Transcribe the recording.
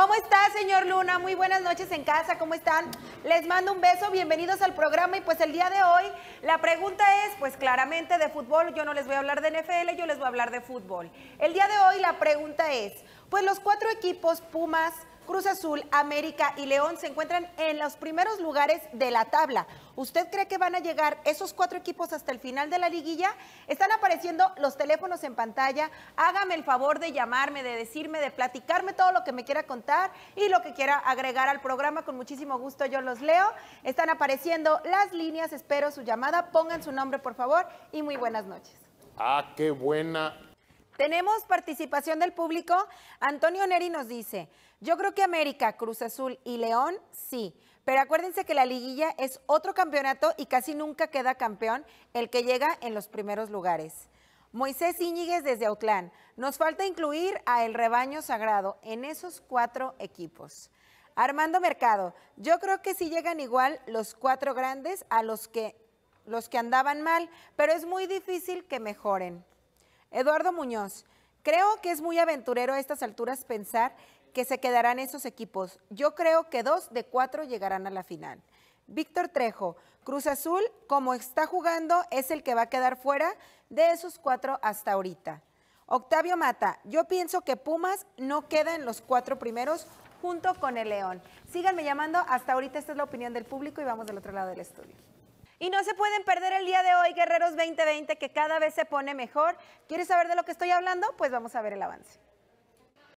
¿Cómo está, señor Luna? Muy buenas noches en casa, ¿cómo están? Les mando un beso, bienvenidos al programa y pues el día de hoy la pregunta es, pues claramente de fútbol, yo no les voy a hablar de NFL, yo les voy a hablar de fútbol. El día de hoy la pregunta es, pues los cuatro equipos, Pumas, Cruz Azul, América y León se encuentran en los primeros lugares de la tabla. ¿Usted cree que van a llegar esos cuatro equipos hasta el final de la liguilla? Están apareciendo los teléfonos en pantalla. Hágame el favor de llamarme, de decirme, de platicarme todo lo que me quiera contar y lo que quiera agregar al programa. Con muchísimo gusto yo los leo. Están apareciendo las líneas. Espero su llamada. Pongan su nombre, por favor. Y muy buenas noches. Ah, qué buena tenemos participación del público. Antonio Neri nos dice, yo creo que América, Cruz Azul y León, sí. Pero acuérdense que la liguilla es otro campeonato y casi nunca queda campeón el que llega en los primeros lugares. Moisés Íñiguez desde Autlán, nos falta incluir a el rebaño sagrado en esos cuatro equipos. Armando Mercado, yo creo que sí llegan igual los cuatro grandes a los que, los que andaban mal, pero es muy difícil que mejoren. Eduardo Muñoz, creo que es muy aventurero a estas alturas pensar que se quedarán esos equipos. Yo creo que dos de cuatro llegarán a la final. Víctor Trejo, Cruz Azul, como está jugando, es el que va a quedar fuera de esos cuatro hasta ahorita. Octavio Mata, yo pienso que Pumas no queda en los cuatro primeros junto con el León. Síganme llamando, hasta ahorita esta es la opinión del público y vamos del otro lado del estudio. Y no se pueden perder el día de hoy, Guerreros 2020, que cada vez se pone mejor. ¿Quieres saber de lo que estoy hablando? Pues vamos a ver el avance.